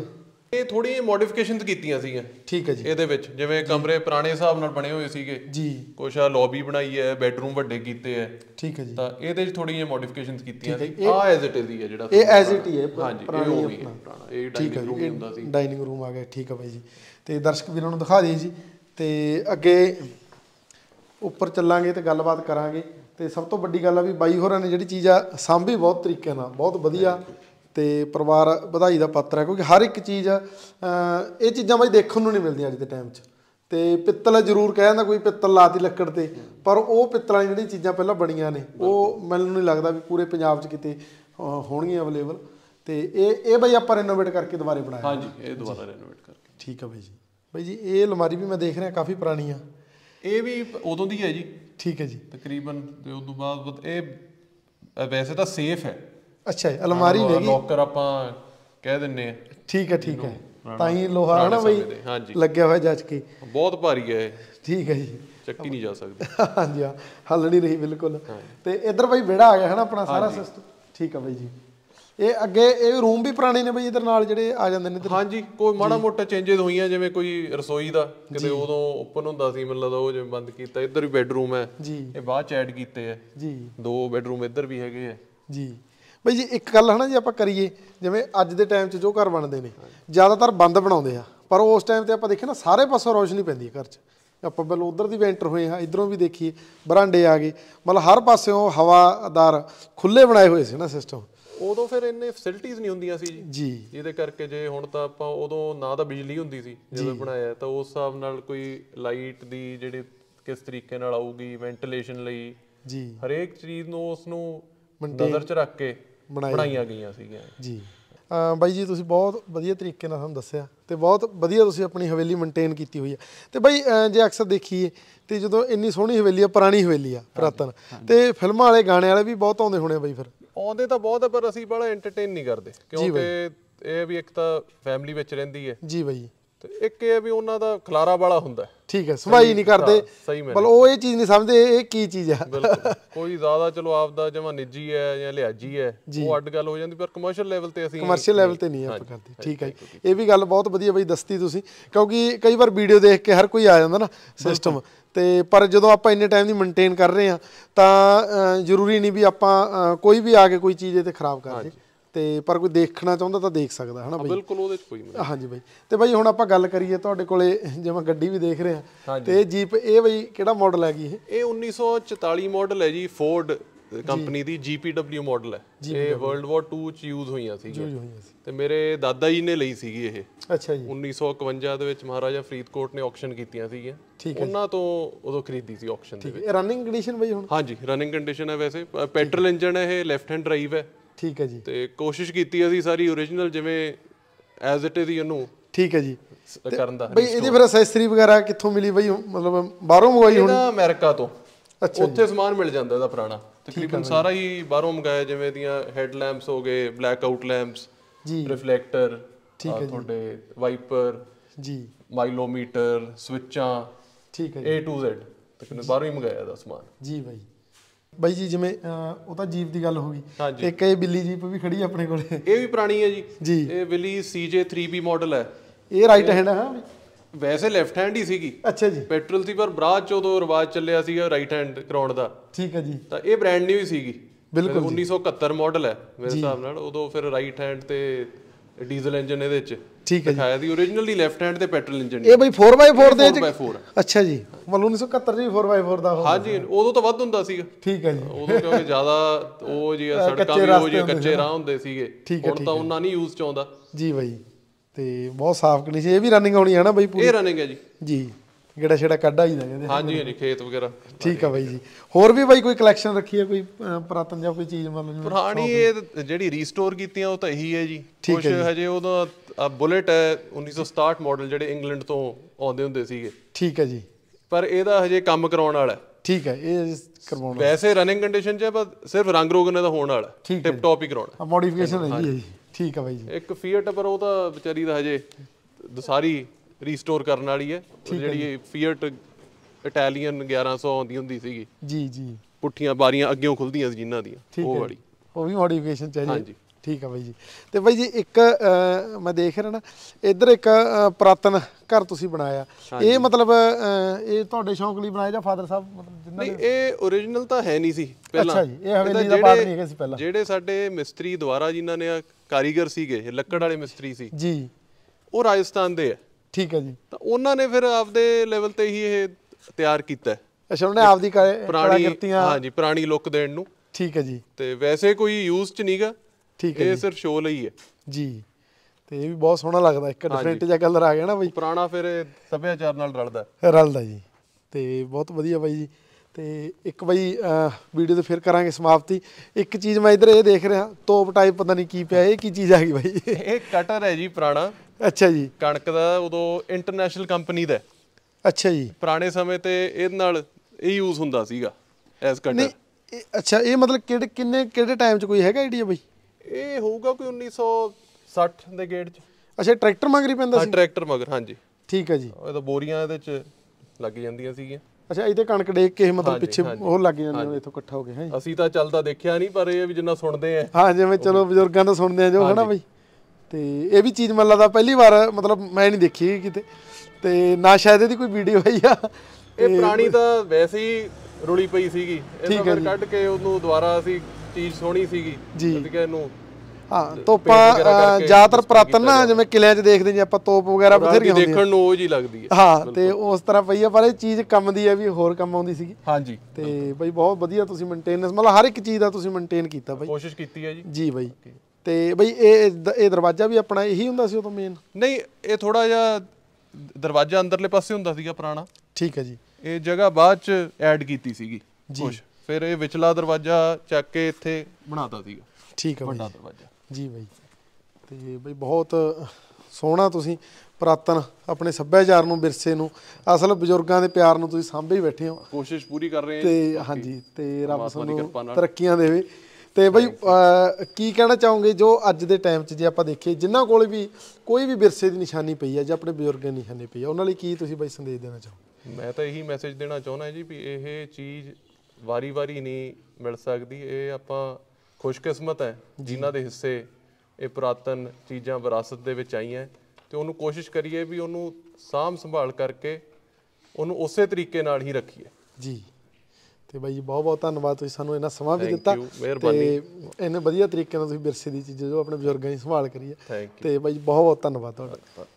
ਇਹ ਥੋੜੀ ਮੋਡੀਫਿਕੇਸ਼ਨਸ ਕੀਤੀਆਂ ਸੀਗੀਆਂ ਠੀਕ ਹੈ ਜੀ ਇਹਦੇ ਵਿੱਚ ਜਿਵੇਂ ਕਮਰੇ ਪੁਰਾਣੇ ਹਿਸਾਬ ਨਾਲ ਬਣੇ ਹੋਏ ਸੀਗੇ ਜੀ ਕੁਛ ਆ ਲੌਬੀ ਬਣਾਈ ਹੈ ਬੈੱਡਰੂਮ ਵੱਡੇ ਕੀਤੇ ਹੈ ਠੀਕ ਹੈ ਜੀ ਤਾਂ ਇਹਦੇ ਵਿੱਚ ਥੋੜੀ ਜਿਹੀ ਮੋਡੀਫਿਕੇਸ਼ਨਸ ਕੀਤੀਆਂ ਸੀ ਆ ਐਜ਼ ਇਟ ਇਜ਼ ਹੀ ਹੈ ਜਿਹੜਾ ਇਹ ਐਜ਼ ਇਟ ਹੀ ਹੈ ਹਾਂਜੀ ਇਹ ਹੋ ਗਈ ਪੁਰਾਣਾ ਇਹ ਡਾਈਨਿੰਗ ਰੂਮ ਹੁੰਦਾ ਸੀ ਡਾਈਨਿੰਗ ਰੂਮ ਆ ਗਿਆ ਠੀਕ ਹੈ ਬਾਈ ਜੀ ਤੇ ਦਰਸ਼ਕ ਵੀਰਾਂ ਨੂੰ ਦਿਖਾ ਦਈਏ ਜੀ ਤੇ ਅੱਗੇ ਉੱਪਰ ਚੱਲਾਂਗੇ ਤੇ ਗੱਲਬਾਤ ਕਰਾਂਗੇ ਤੇ ਸਭ ਤੋਂ ਵੱਡੀ ਗੱਲ ਆ ਵੀ ਬਾਈ ਹੋਰਾਂ ਨੇ ਜਿਹੜੀ ਚੀਜ਼ ਆ ਸਾਂਭੀ ਬਹੁਤ ਤਰੀਕੇ ਨਾਲ ਬਹੁਤ ਵਧੀਆ ਤੇ ਪਰਿਵਾਰ ਵਧਾਈ ਦਾ ਪਾਤਰ ਹੈ ਕਿਉਂਕਿ ਹਰ ਇੱਕ ਚੀਜ਼ ਇਹ ਚੀਜ਼ਾਂ ਬਾਈ ਦੇਖਣ ਨੂੰ ਨਹੀਂ ਮਿਲਦੀਆਂ ਅੱਜ ਦੇ ਟਾਈਮ 'ਚ ਤੇ ਪਿੱਤਲ ਜ਼ਰੂਰ ਕਹਿ ਜਾਂਦਾ ਕੋਈ ਪਿੱਤਲ ਲਾਤੀ ਲੱਕੜ ਤੇ ਪਰ ਉਹ ਪਿੱਤਲਾਂ ਜਿਹੜੀ ਚੀਜ਼ਾਂ ਪਹਿਲਾਂ ਬਣੀਆਂ ਨੇ ਉਹ ਮੈਨੂੰ ਨਹੀਂ ਲੱਗਦਾ ਵੀ ਪੂਰੇ ਪੰਜਾਬ 'ਚ ਕਿਤੇ ਹੋਣਗੀਆਂ ਅਵੇਲੇਬਲ ਤੇ ਇਹ ਇਹ ਬਈ ਆਪਾਂ ਰੈਨੋਵੇਟ ਕਰਕੇ ਦੁਬਾਰੇ ਬਣਾਇਆ ਹਾਂਜੀ ਇਹ ਦੁਬਾਰਾ ਰੈਨੋਵੇਟ ਕਰਕੇ ਠੀਕ ਆ ਬਈ ਜੀ ਬਈ ਜੀ ਇਹ ਅਲਮਾਰੀ ਵੀ ਮੈਂ ਦੇਖ ਰਿਹਾ ਕਾਫੀ ਪੁਰਾਣੀ ਆ ਇਹ ਵੀ ਉਦੋਂ ਦੀ ਹੈ ਜੀ ਠੀਕ ਹੈ ਜੀ ਤਕਰੀਬਨ ਤੇ ਉਸ ਤੋਂ ਬਾਅਦ ਇਹ ਵੈਸੇ ਤਾਂ ਸੇਫ ਹੈ ਅੱਛਾ ਜੀ ਅਲਮਾਰੀ ਹੈਗੀ ਲੋਕਰ ਆਪਾਂ ਕਹਿ ਦਿੰਨੇ ਆ ਠੀਕ ਹੈ ਠੀਕ ਹੈ ਤਾਂ ਹੀ ਲੋਹਾ ਹਨਾ ਬਈ ਲੱਗਿਆ ਹੋਇਆ ਜੱਜ ਕੇ ਬਹੁਤ ਭਾਰੀ ਹੈ ਠੀਕ ਹੈ ਜੀ ਚੱਕੀ ਨਹੀਂ ਜਾ ਸਕਦੀ ਹਾਂਜੀ ਹਾਂ ਹੱਲ ਨਹੀਂ ਰਹੀ ਬਿਲਕੁਲ ਤੇ ਇਧਰ ਬਈ ਵਿੜਾ ਆ ਗਿਆ ਹਨਾ ਆਪਣਾ ਸਾਰਾ ਸਿਸਟਮ ਠੀਕ ਹੈ ਬਈ ਜੀ ਇਹ ਅੱਗੇ ਇਹ ਰੂਮ ਵੀ ਪੁਰਾਣੇ ਨੇ ਬਈ ਇਧਰ ਨਾਲ ਜਿਹੜੇ ਆ ਜਾਂਦੇ ਨੇ ਹਾਂਜੀ ਕੋਈ ਮਾੜਾ ਮੋਟਾ ਚੇਂਜਸ ਹੋਈਆਂ ਜਿਵੇਂ ਕੋਈ ਰਸੋਈ ਦਾ ਕਿਤੇ ਉਦੋਂ ਓਪਨ ਹੁੰਦਾ ਸੀ ਮਤਲਬ ਉਹ ਜਿਵੇਂ ਬੰਦ ਕੀਤਾ ਇਧਰ ਵੀ ਬੈੱਡਰੂਮ ਹੈ ਜੀ ਇਹ ਬਾਅਦ ਚ ਐਡ ਕੀਤੇ ਆ ਜੀ ਦੋ ਬੈੱਡਰੂਮ ਇਧਰ ਵੀ ਹੈਗੇ ਆ ਜੀ ਬਈ ਜੀ ਇੱਕ ਗੱਲ ਹਨਾ ਜੇ ਆਪਾਂ ਕਰੀਏ ਜਿਵੇਂ ਅੱਜ ਦੇ ਟਾਈਮ 'ਚ ਜੋ ਘਰ ਬਣਦੇ ਨੇ ਜ਼ਿਆਦਾਤਰ ਬੰਦ ਬਣਾਉਂਦੇ ਆ ਪਰ ਉਸ ਟਾਈਮ ਤੇ ਆਪਾਂ ਦੇਖਿਆ ਨਾ ਸਾਰੇ ਪਾਸੋਂ ਰੋਸ਼ਨੀ ਪੈਂਦੀ ਹੈ ਘਰ 'ਚ ਆਪਾਂ ਬਲ ਉਧਰ ਦੀ ਵੈਂਟਰ ਹੋਏ ਆ ਇਧਰੋਂ ਵੀ ਦੇਖੀਏ ਬਰਾਂਡੇ ਆ ਗਏ ਮਤਲਬ ਹਰ ਪਾਸਿਓਂ ਹਵਾਦਾਰ ਖੁੱਲੇ ਬਣਾਏ ਹੋਏ ਸੀ ਨਾ ਸਿਸਟਮ ਉਦੋਂ ਫਿਰ ਇੰਨੇ ਫੈਸਿਲਿਟੀਆਂ ਨਹੀਂ ਹੁੰਦੀਆਂ ਸੀ ਜੀ ਜਿਹਦੇ ਕਰਕੇ ਜੇ ਹੁਣ ਤਾਂ ਆਪਾਂ ਉਦੋਂ ਨਾ ਤਾਂ ਬਿਜਲੀ ਹੁੰਦੀ ਸੀ ਜਦੋਂ ਬਣਾਇਆ ਤਾਂ ਉਸ ਹਿਸਾਬ ਨਾਲ ਕੋਈ ਲਾਈਟ ਦੀ ਜਿਹੜੇ ਕਿਸ ਤਰੀਕੇ ਨਾਲ ਆਊਗੀ ਵੈਂਟੀਲੇਸ਼ਨ ਲਈ ਜੀ ਹਰੇਕ ਚੀਜ਼ ਨੂੰ ਉਸ ਨੂੰ ਨਜ਼ਰ 'ਚ ਰੱਖ ਕੇ ਬਣਾਈਆਂ ਗਈਆਂ ਸੀਗੀਆਂ ਜੀ ਬਾਈ ਜੀ ਤੁਸੀਂ ਬਹੁਤ ਵਧੀਆ ਤਰੀਕੇ ਨਾਲ ਸਾਨੂੰ ਦੱਸਿਆ ਤੇ ਬਹੁਤ ਵਧੀਆ ਤੁਸੀਂ ਆਪਣੀ ਹਵੇਲੀ ਮੇਨਟੇਨ ਕੀਤੀ ਹੋਈ ਹੈ ਤੇ ਬਾਈ ਜੇ ਅਕਸਰ ਦੇਖੀਏ ਤੇ ਜਦੋਂ ਇੰਨੀ ਸੋਹਣੀ ਹਵੇਲੀ ਆ ਪੁਰਾਣੀ ਹਵੇਲੀ ਆ ਪ੍ਰਾਤਨ ਤੇ ਫਿਲਮਾਂ ਵਾਲੇ ਗਾਣੇ ਵਾਲੇ ਵੀ ਬਹੁਤ ਆਉਂਦੇ ਹੋਣੇ ਬਾਈ ਫਿਰ ਆਉਂਦੇ ਤਾਂ ਬਹੁਤ ਆ ਪਰ ਅਸੀਂ ਬੜਾ ਐਂਟਰਟੇਨ ਨਹੀਂ ਕਰਦੇ ਕਿਉਂਕਿ ਇਹ ਵੀ ਇੱਕ ਤਾਂ ਫੈਮਿਲੀ ਵਿੱਚ ਰਹਿੰਦੀ ਹੈ ਜੀ ਬਾਈ ਤੇ ਇੱਕ ਇਹ ਵੀ ਉਹਨਾਂ ਦਾ ਖਲਾਰਾ ਵਾਲਾ ਹੁੰਦਾ ਠੀਕ ਹੈ ਸਵਾਈ ਨਹੀਂ ਕਰਦੇ ਬਲ ਉਹ ਇਹ ਚੀਜ਼ ਨਹੀਂ ਸਮਝਦੇ ਇਹ ਕੀ ਚੀਜ਼ ਆ ਕੋਈ ਜ਼ਿਆਦਾ ਚਲੋ ਆਪ ਦਾ ਜਮਾ ਨਿੱਜੀ ਹੈ ਜਾਂ ਲਿਆਜੀ ਹੈ ਉਹ ਅੱਡ ਗੱਲ ਹੋ ਜਾਂਦੀ ਪਰ ਕਮਰਸ਼ੀਅਲ ਲੈਵਲ ਤੇ ਅਸੀਂ ਕਮਰਸ਼ੀਅਲ ਲੈਵਲ ਤੇ ਨਹੀਂ ਆਪ ਕਰਦੇ ਠੀਕ ਹੈ ਇਹ ਵੀ ਗੱਲ ਬਹੁਤ ਵਧੀਆ ਬਈ ਦਸਤੀ ਤੁਸੀਂ ਕਿਉਂਕਿ ਕਈ ਵਾਰ ਵੀਡੀਓ ਦੇਖ ਕੇ ਹਰ ਕੋਈ ਆ ਜਾਂਦਾ ਨਾ ਸਿਸਟਮ ਤੇ ਪਰ ਜਦੋਂ ਆਪਾਂ ਇੰਨੇ ਟਾਈਮ ਦੀ ਮੇਨਟੇਨ ਕਰ ਰਹੇ ਆ ਤਾਂ ਜ਼ਰੂਰੀ ਨਹੀਂ ਵੀ ਆਪਾਂ ਕੋਈ ਵੀ ਆ ਕੇ ਕੋਈ ਚੀਜ਼ ਇਹ ਤੇ ਖਰਾਬ ਕਰ ਦੇ ਤੇ ਪਰ ਕੋਈ ਦੇਖਣਾ ਚਾਹੁੰਦਾ ਤਾਂ ਦੇਖ ਸਕਦਾ ਹਨਾ ਬਈ ਬਿਲਕੁਲ ਉਹਦੇ ਚ ਕੋਈ ਨਹੀਂ ਹਾਂਜੀ ਬਈ ਤੇ ਬਈ ਹੁਣ ਆਪਾਂ ਗੱਲ ਕਰੀਏ ਤੁਹਾਡੇ ਕੋਲੇ ਜਿਵੇਂ ਗੱਡੀ ਵੀ ਦੇਖ ਰਹੇ ਆ ਤੇ ਜੀਪ ਇਹ ਬਈ ਕਿਹੜਾ ਮਾਡਲ ਹੈਗੀ ਇਹ ਇਹ 1944 ਮਾਡਲ ਹੈ ਜੀ ਫੋਰਡ ਕੰਪਨੀ ਦੀ GPW ਮਾਡਲ ਹੈ ਇਹ ਵਰਲਡ ਵਾਰ 2 ਚ ਯੂਜ਼ ਹੋਈਆਂ ਸੀ ਤੇ ਮੇਰੇ ਦਾਦਾ ਜੀ ਨੇ ਲਈ ਸੀਗੀ ਇਹ ਅੱਛਾ ਜੀ 1951 ਦੇ ਵਿੱਚ ਮਹਾਰਾਜਾ ਫਰੀਦਕੋਟ ਨੇ ਆਕਸ਼ਨ ਕੀਤੀਆਂ ਸੀਗੀਆਂ ਉਹਨਾਂ ਤੋਂ ਉਦੋਂ ਖਰੀਦੀ ਸੀ ਆਕਸ਼ਨ ਦੇ ਵਿੱਚ ਹੈ ਰਨਿੰਗ ਕੰਡੀਸ਼ਨ ਬਈ ਹੁਣ ਹਾਂਜੀ ਰਨਿੰਗ ਕੰਡੀਸ਼ਨ ਹੈ ਵੈਸੇ ਪੈਟਰਲ ਇੰਜਨ ਹੈ ਇਹ ਲੈਫਟ ਹੈਂਡ ਡਰਾਈਵ ਹੈ ਠੀਕ ਹੈ ਜੀ ਤੇ ਕੋਸ਼ਿਸ਼ ਕੀਤੀ ਅਸੀਂ ਸਾਰੀ origignal ਜਿਵੇਂ ਐਜ਼ ਇਟ ਇਜ਼ ਇਹਨੂੰ ਠੀਕ ਹੈ ਜੀ ਕਰਨ ਦਾ ਬਈ ਇਹਦੀ ਫਿਰ ਅਸੈਸਰੀ ਵਗੈਰਾ ਕਿੱਥੋਂ ਮਿਲੀ ਬਈ ਮਤਲਬ ਬਾਹਰੋਂ ਮੰਗਵਾਈ ਹੁਣ ਇਹਦਾ ਅਮਰੀਕਾ ਤੋਂ ਅੱਛਾ ਉੱਥੇ ਸਮਾਨ ਮਿਲ ਜਾਂਦਾ ਇਹਦਾ ਪੁਰਾਣਾ ਤਕਰੀਬਨ ਸਾਰਾ ਹੀ ਬਾਹਰੋਂ ਮੰਗਾਇਆ ਜਿਵੇਂ ਦੀਆਂ ਹੈਡ ਲੈਂਪਸ ਹੋ ਗਏ ਬਲੈਕ ਆਊਟ ਲੈਂਪਸ ਜੀ ਰਿਫਲੈਕਟਰ ਠੀਕ ਹੈ ਜੀ ਤੁਹਾਡੇ ਵਾਈਪਰ ਜੀ ਮਾਈਲੋਮੀਟਰ ਸਵਿਚਾਂ ਠੀਕ ਹੈ ਜੀ A to Z ਤਕਰੀਬਨ ਬਾਹਰੋਂ ਹੀ ਮੰਗਾਇਆ ਦਾ ਸਮਾਨ ਜੀ ਬਾਈ ਬਾਈ ਜੀ ਜਿਵੇਂ ਉਹ ਤਾਂ ਜੀਪ ਦੀ ਗੱਲ ਹੋ ਗਈ ਇੱਕ ਇਹ ਬਿੱਲੀ ਜੀਪ ਵੀ ਖੜੀ ਆਪਣੇ ਕੋਲੇ ਇਹ ਵੀ ਪੁਰਾਣੀ ਹੈ ਜੀ ਇਹ ਬਿੱਲੀ CJ3B ਮਾਡਲ ਹੈ ਇਹ ਰਾਈਟ ਹੈਂਡ ਹੈ ਵੈਸੇ ਲੈਫਟ ਹੈਂਡ ਹੀ ਸੀਗੀ ਅੱਛਾ ਜੀ ਪੈਟਰੋਲ ਸੀ ਪਰ ਬਰਾਜ ਚੋਂ ਰਵਾਜ ਚੱਲਿਆ ਸੀਗਾ ਰਾਈਟ ਹੈਂਡ ਕਰਾਉਣ ਦਾ ਠੀਕ ਹੈ ਜੀ ਤਾਂ ਇਹ ਬ੍ਰਾਂਡ ਨਿਊ ਸੀਗੀ ਬਿਲਕੁਲ 1971 ਮਾਡਲ ਹੈ ਮੇਰੇ ਹਿਸਾਬ ਨਾਲ ਉਦੋਂ ਫਿਰ ਰਾਈਟ ਹੈਂਡ ਤੇ ਡੀਜ਼ਲ ਇੰਜਨ ਇਹਦੇ ਵਿੱਚ ਠੀਕ ਹੈ ਦਿਖਾਇਆ ਦੀ origignal ਲੈਫਟ ਹੈਂਡ ਤੇ ਪੈਟਰਲ ਇੰਜਨ ਇਹ ਬਈ 4x4 ਦੇ ਵਿੱਚ 4x4 ਅੱਛਾ ਜੀ ਮਤਲਬ 1971 ਜੀ 4x4 ਦਾ ਹਾਂ ਜੀ ਉਦੋਂ ਤਾਂ ਵੱਧ ਹੁੰਦਾ ਸੀਗਾ ਠੀਕ ਹੈ ਜੀ ਉਦੋਂ ਕਿਉਂਕਿ ਜ਼ਿਆਦਾ ਉਹ ਜੀ ਸੜਕਾਂ ਵੀ ਉਹ ਜੀ ਕੱਚੇ ਰਾਹ ਹੁੰਦੇ ਸੀਗੇ ਹੁਣ ਤਾਂ ਉਹਨਾਂ ਨਹੀਂ ਯੂਜ਼ ਚ ਆਉਂਦਾ ਜੀ ਬਈ ਤੇ ਬਹੁਤ ਸਾਫ਼ ਕੰਡੀਸ਼ਨ ਇਹ ਵੀ ਰਨਿੰਗ ਆਉਣੀ ਹੈ ਨਾ ਬਈ ਪੂਰੀ ਇਹ ਰਨਿੰਗ ਹੈ ਜੀ ਜੀ ਗੇੜਾ ਛੇੜਾ ਕੱਢਾ ਹੀ ਆਈਦਾ ਕਹਿੰਦੇ ਹਾਂਜੀ ਹਾਂਜੀ ਖੇਤ ਵਗੈਰਾ ਠੀਕ ਆ ਬਾਈ ਜੀ ਹੋਰ ਵੀ ਬਾਈ ਕੋਈ ਕਲੈਕਸ਼ਨ ਰੱਖੀ ਹੈ ਕੋਈ ਪ੍ਰਾਤਨ ਜਾਂ ਕੋਈ ਚੀਜ਼ ਮਤਲਬ ਪੁਰਾਣੀ ਇਹ ਜਿਹੜੀ ਰੀਸਟੋਰ ਕੀਤੀਆਂ ਉਹ ਤਾਂ ਇਹੀ ਹੈ ਜੀ ਕੁਝ ਹਜੇ ਉਹਦਾ ਬੁਲੇਟ ਹੈ 1967 ਮਾਡਲ ਜਿਹੜੇ ਇੰਗਲੈਂਡ ਤੋਂ ਆਉਂਦੇ ਹੁੰਦੇ ਸੀਗੇ ਠੀਕ ਹੈ ਜੀ ਪਰ ਇਹਦਾ ਹਜੇ ਕੰਮ ਕਰਾਉਣ ਵਾਲਾ ਠੀਕ ਹੈ ਇਹ ਕਰਵਾਉਣਾ ਵੈਸੇ ਰਨਿੰਗ ਕੰਡੀਸ਼ਨ 'ਚ ਹੈ ਪਰ ਸਿਰਫ ਰੰਗ ਰੋਗਨ ਦਾ ਹੋਣ ਵਾਲਾ ਟਿਪ ਟੌਪ ਹੀ ਕਰਾਉਣਾ ਮੋਡੀਫਿਕੇਸ਼ਨ ਹੈ ਜੀ ਠੀਕ ਹੈ ਬਾਈ ਜੀ ਇੱਕ ਫੀਟ ਪਰ ਉਹ ਤਾਂ ਵਿਚਾਰੀ ਦਾ ਹਜੇ ਦਸਾਰੀ ਰੀਸਟੋਰ ਕਰਨ ਵਾਲੀ ਹੈ ਜਿਹੜੀ ਫੀਅਟ ਇਟਾਲੀਅਨ 1100 ਆਉਂਦੀ ਹੁੰਦੀ ਸੀਗੀ ਜੀ ਜੀ ਪੁੱਠੀਆਂ ਬਾਰੀਆਂ ਅੱਗਿਓਂ ਖੁੱਲਦੀਆਂ ਸੀ ਜਿਨ੍ਹਾਂ ਦੀਆਂ ਉਹ ਵਾਲੀ ਉਹ ਵੀ ਮੋਡੀਫਿਕੇਸ਼ਨ ਚਾਹੀਦੀ ਹਾਂਜੀ ਠੀਕ ਆ ਬਾਈ ਜੀ ਤੇ ਬਾਈ ਜੀ ਇੱਕ ਮੈਂ ਦੇਖ ਰਿਹਾ ਨਾ ਇੱਧਰ ਇੱਕ ਪ੍ਰਾਤਨ ਘਰ ਤੁਸੀਂ ਬਣਾਇਆ ਇਹ ਮਤਲਬ ਇਹ ਤੁਹਾਡੇ ਸ਼ੌਂਕ ਲਈ ਬਣਾਇਆ ਜਾਂ ਫਾਦਰ ਸਾਹਿਬ ਮਤਲਬ ਜਿੰਨਾ ਨਹੀਂ ਇਹ origignal ਤਾਂ ਹੈ ਨਹੀਂ ਸੀ ਪਹਿਲਾਂ ਅੱਛਾ ਜੀ ਇਹ ਹਵੇਲੀ ਦਾ ਪਾਰਟ ਨਹੀਂ ਹੈਗਾ ਸੀ ਪਹਿਲਾਂ ਜਿਹੜੇ ਸਾਡੇ ਮਿਸਤਰੀ ਦੁਆਰਾ ਜਿਨ੍ਹਾਂ ਨੇ ਕਾਰੀਗਰ ਸੀਗੇ ਲੱਕੜ ਵਾਲੇ ਮਿਸਤਰੀ ਸੀ ਜੀ ਉਹ ਰਾਜਸਥਾਨ ਦੇ ਆ ਠੀਕ ਹੈ ਜੀ ਤਾਂ ਉਹਨਾਂ ਨੇ ਫਿਰ ਆਪਦੇ ਲੈਵਲ ਤੇ ਹੀ ਇਹ ਤਿਆਰ ਕੀਤਾ ਅੱਛਾ ਉਹਨਾਂ ਨੇ ਆਪਦੀ ਕਲਾਕ੍ਰਿਤੀਆਂ ਹਾਂਜੀ ਪੁਰਾਣੀ ਲੁੱਕ ਦੇਣ ਨੂੰ ਠੀਕ ਹੈ ਜੀ ਤੇ ਵੈਸੇ ਕੋਈ ਯੂਜ਼ ਚ ਨਹੀਂਗਾ ਠੀਕ ਹੈ ਇਹ ਸਿਰਫ ਸ਼ੋਅ ਲਈ ਹੈ ਜੀ ਤੇ ਇਹ ਵੀ ਬਹੁਤ ਸੋਹਣਾ ਲੱਗਦਾ ਇੱਕ ਡਿਫਰੈਂਟ ਜਿਹਾ ਕਲਰ ਆ ਗਿਆ ਨਾ ਬਈ ਪੁਰਾਣਾ ਫਿਰ ਸੱਭਿਆਚਾਰ ਨਾਲ ਰਲਦਾ ਰਲਦਾ ਜੀ ਤੇ ਬਹੁਤ ਵਧੀਆ ਬਾਈ ਜੀ ਤੇ ਇੱਕ ਬਈ ਵੀਡੀਓ ਤੇ ਫਿਰ ਕਰਾਂਗੇ ਸਮਾਪਤੀ ਇੱਕ ਚੀਜ਼ ਮੈਂ ਇਧਰ ਇਹ ਦੇਖ ਰਿਹਾ ਤੋਪ ਟਾਈਪ ਪਤਾ ਨਹੀਂ ਕੀ ਪਿਆ ਇਹ ਕੀ ਚੀਜ਼ ਆ ਗਈ ਬਾਈ ਇਹ ਕਟਰ ਹੈ ਜੀ ਪੁਰਾਣਾ ਅੱਛਾ ਜੀ ਕਣਕ ਦਾ ਉਦੋਂ ਇੰਟਰਨੈਸ਼ਨਲ ਕੰਪਨੀ ਦਾ ਅੱਛਾ ਜੀ ਪੁਰਾਣੇ ਸਮੇਂ ਤੇ ਇਹਦੇ ਨਾਲ ਇਹ ਯੂਜ਼ ਹੁੰਦਾ ਸੀਗਾ ਐਸ ਕਟਰ ਅੱਛਾ ਇਹ ਮਤਲਬ ਕਿਹੜੇ ਕਿੰਨੇ ਕਿਹੜੇ ਟਾਈਮ 'ਚ ਕੋਈ ਹੈਗਾ ਆਈਡੀਆ ਬਈ ਇਹ ਹੋਊਗਾ ਕੋਈ 1960 ਦੇ ਗੇੜ 'ਚ ਅੱਛਾ ਟਰੈਕਟਰ ਮਗਰੀ ਪੈਂਦਾ ਸੀ ਹਾਂ ਟਰੈਕਟਰ ਮਗਰ ਹਾਂਜੀ ਠੀਕ ਹੈ ਜੀ ਇਹ ਤਾਂ ਬੋਰੀਆਂ ਇਹਦੇ 'ਚ ਲੱਗ ਜਾਂਦੀਆਂ ਸੀਗੀਆਂ ਅੱਛਾ ਇਹਦੇ ਕਣਕ ਦੇਖ ਕੇ ਮਤਲਬ ਪਿੱਛੇ ਉਹ ਲੱਗ ਜਾਂਦੇ ਨੇ ਇਥੋਂ ਇਕੱਠਾ ਹੋ ਕੇ ਹੈ ਅਸੀਂ ਤਾਂ ਚੱਲਦਾ ਦੇਖਿਆ ਨਹੀਂ ਪਰ ਇਹ ਵੀ ਜਿੰਨਾ ਸੁਣਦੇ ਆ ਹਾਂ ਜਿਵੇਂ ਚਲੋ ਬਜ਼ੁਰਗਾਂ ਤੋਂ ਸੁਣਦੇ ਆ ਜੋ ਹਨਾ ਬਈ ਤੇ ਇਹ ਵੀ ਚੀਜ਼ ਮੈਨੂੰ ਲੱਗਦਾ ਪਹਿਲੀ ਵਾਰ ਮਤਲਬ ਮੈਂ ਨਹੀਂ ਦੇਖੀ ਕਿਤੇ ਤੇ ਨਾ ਸ਼ਾਇਦ ਇਹਦੀ ਕੋਈ ਵੀਡੀਓ ਆਈ ਆ ਇਹ ਪੁਰਾਣੀ ਤਾਂ ਵੈਸੇ ਹੀ ਰੁਲੀ ਪਈ ਸੀਗੀ ਇਹਨਾਂ ਫਿਰ ਕੱਢ ਕੇ ਉਹਨੂੰ ਦੁਬਾਰਾ ਅਸੀਂ ਚੀਜ਼ ਸੋਹਣੀ ਸੀਗੀ ਜੀ ਇਹਨੂੰ ਹਾਂ ਤੋਪਾਂ ਜ਼ਿਆਦਾਤਰ ਪ੍ਰਾਤਨ ਨਾ ਜਿਵੇਂ ਕਿਲਿਆਂ 'ਚ ਦੇਖਦੇ ਜੀ ਆਪਾਂ ਤੋਪ ਵਗੈਰਾ ਬਥੇਰੀਆਂ ਹੁੰਦੀਆਂ ਦੇਖਣ ਨੂੰ ਉਹ ਜੀ ਲੱਗਦੀ ਹੈ ਹਾਂ ਤੇ ਉਸ ਤਰ੍ਹਾਂ ਪਈ ਆ ਪਰ ਇਹ ਚੀਜ਼ ਕੰਮ ਦੀ ਆ ਵੀ ਹੋਰ ਕੰਮ ਆਉਂਦੀ ਸੀਗੀ ਹਾਂਜੀ ਤੇ ਬਈ ਬਹੁਤ ਵਧੀਆ ਤੁਸੀਂ ਮੇਨਟੇਨੈਂਸ ਮਤਲਬ ਹਰ ਇੱਕ ਚੀਜ਼ ਦਾ ਤੁਸੀਂ ਮੇਨਟੇਨ ਕੀਤਾ ਬਈ ਕੋਸ਼ਿਸ਼ ਕੀਤੀ ਹੈ ਜੀ ਜੀ ਬਈ ਤੇ ਬਈ ਇਹ ਇਹ ਦਰਵਾਜ਼ਾ ਵੀ ਆਪਣਾ ਇਹੀ ਹੁੰਦਾ ਸੀ ਉਦੋਂ ਮੇਨ ਨਹੀਂ ਇਹ ਥੋੜਾ ਜਿਹਾ ਦਰਵਾਜ਼ਾ ਅੰਦਰਲੇ ਪਾਸੇ ਹੁੰਦਾ ਸੀਗਾ ਪੁਰਾਣਾ ਠੀਕ ਹੈ ਜੀ ਇਹ ਜਗ੍ਹਾ ਬਾਅਦ ਚ ਐਡ ਕੀਤੀ ਸੀਗੀ ਜੀ ਫਿਰ ਇਹ ਵਿਚਲਾ ਦਰਵਾਜ਼ਾ ਚੱਕ ਕੇ ਇੱਥੇ ਬਣਾਤਾ ਸੀਗਾ ਠੀਕ ਹੈ ਵੱਡਾ ਦਰਵਾਜ਼ਾ ਜੀ ਬਈ ਤੇ ਬਈ ਬਹੁਤ ਸੋਹਣਾ ਤੁਸੀਂ ਪ੍ਰਾਤਨ ਆਪਣੇ ਸੱਭਿਆਚਾਰ ਨੂੰ ਵਿਰਸੇ ਨੂੰ ਅਸਲ ਬਜ਼ੁਰਗਾਂ ਦੇ ਪਿਆਰ ਨੂੰ ਤੁਸੀਂ ਸਾਂਭੇ ਹੀ ਬੈਠੇ ਹੋ ਕੋਸ਼ਿਸ਼ ਪੂਰੀ ਕਰ ਰਹੇ ਹੋ ਤੇ ਹਾਂਜੀ ਤੇ ਰੱਬ ਸਾਨੂੰ ਤਰੱਕੀਆਂ ਦੇਵੇ ਤੇ ਬਈ ਕੀ ਕਹਿਣਾ ਚਾਹੋਗੇ ਜੋ ਅੱਜ ਦੇ ਟਾਈਮ 'ਚ ਜੇ ਆਪਾਂ ਦੇਖੀਏ ਜਿਨ੍ਹਾਂ ਕੋਲ ਵੀ ਕੋਈ ਵੀ ਵਿਰਸੇ ਦੀ ਨਿਸ਼ਾਨੀ ਪਈ ਹੈ ਜਾਂ ਆਪਣੇ ਬਜ਼ੁਰਗਾਂ ਦੀ ਨਿਸ਼ਾਨੀ ਪਈ ਆ ਉਹਨਾਂ ਲਈ ਕੀ ਤੁਸੀਂ ਬਈ ਸੰਦੇਸ਼ ਦੇਣਾ ਚਾਹੋ ਮੈਂ ਤਾਂ ਇਹੀ ਮੈਸੇਜ ਦੇਣਾ ਚਾਹੁੰਦਾ ਜੀ ਵੀ ਇਹ ਚੀਜ਼ ਵਾਰੀ-ਵਾਰੀ ਨਹੀਂ ਮਿਲ ਸਕਦੀ ਇਹ ਆਪਾਂ ਖੁਸ਼ਕਿਸਮਤ ਹੈ ਜਿਨ੍ਹਾਂ ਦੇ ਹਿੱਸੇ ਇਹ ਪ੍ਰਾਤਨ ਚੀਜ਼ਾਂ ਵਿਰਾਸਤ ਦੇ ਵਿੱਚ ਆਈਆਂ ਤੇ ਉਹਨੂੰ ਕੋਸ਼ਿਸ਼ ਕਰੀਏ ਵੀ ਉਹਨੂੰ ਸਾਂਭ ਸੰਭਾਲ ਕਰਕੇ ਉਹਨੂੰ ਉਸੇ ਤਰੀਕੇ ਨਾਲ ਹੀ ਰੱਖੀਏ ਜੀ ਤੇ ਬਾਈ ਜੀ ਬਹੁਤ ਬਹੁਤ ਧੰਨਵਾਦ ਤੁਸੀਂ ਸਾਨੂੰ ਇਹਨਾਂ ਸਮਾਂ ਵੀ ਦਿੱਤਾ ਤੇ ਇਹਨੇ ਵਧੀਆ ਤਰੀਕੇ ਨਾਲ ਤੁਸੀਂ ਵਿਰਸੇ ਦੀ ਚੀਜ਼ ਜੋ ਆਪਣੇ ਬਜ਼ੁਰਗਾਂ ਦੀ ਸੰਭਾਲ ਕਰੀ ਹੈ ਤੇ ਬਾਈ ਜੀ ਬਹੁਤ ਬਹੁਤ ਧੰਨਵਾਦ ਤੁਹਾਡਾ